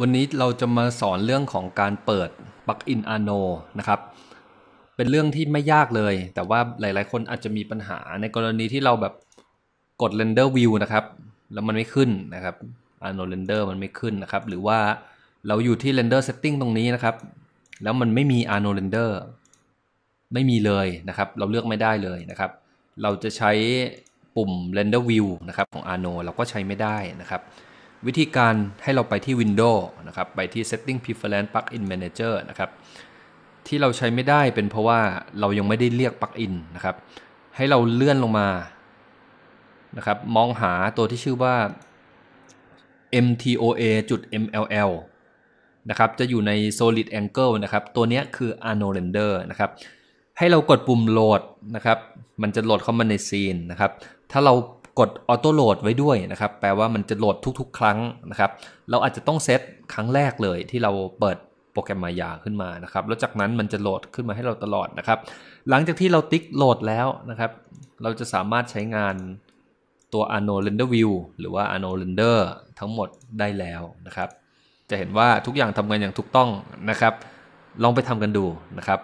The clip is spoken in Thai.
วันนี้เราจะมาสอนเรื่องของการเปิดปลั๊กอินอาโนนะครับ เป็นเรื่องที่ไม่ยากเลย แต่ว่าหลายๆ คนอาจจะมีปัญหาในกรณีที่เราแบบกด render view นะครับ แล้วมันไม่ขึ้นนะครับ a n o render มันไม่ขึ้นนะครับ หรือว่าเราอยู่ที่ render setting ตรงนี้นะครับ แล้วมันไม่มี a n o render ไม่มีเลยนะครับ เราเลือกไม่ได้เลยนะครับ เราจะใช้ปุ่ม render view นะครับของ a n o เราก็ใช้ไม่ได้นะครับวิธีการให้เราไปที่ Windows นะครับ ไปที่ Setting Preference Plugin Manager นะครับ ที่เราใช้ไม่ได้เป็นเพราะว่าเรายังไม่ได้เรียก Plugin นะครับ ให้เราเลื่อนลงมา นะครับ มองหาตัวที่ชื่อว่า mtoa.mll นะครับ จะอยู่ใน solid angle นะครับ ตัวนี้คือ arno render นะครับ ให้เรากดปุ่มโหลด นะครับ มันจะโหลดเข้ามาในซีนนะครับ ถ้าเรากดออโต้โหลดไว้ด้วยนะครับ แปลว่ามันจะโหลดทุก ๆ ครั้งนะครับ เราอาจจะต้องเซตครั้งแรกเลยที่เราเปิดโปรแกรมมายาขึ้นมานะครับ แล้วจากนั้นมันจะโหลดขึ้นมาให้เราตลอดนะครับ หลังจากที่เราติ๊กโหลดแล้วนะครับ เราจะสามารถใช้งานตัว a n o Render View หรือว่า a n o Render ทั้งหมดได้แล้วนะครับ จะเห็นว่าทุกอย่างทำงานอย่างถูกต้องนะครับ ลองไปทำกันดูนะครับ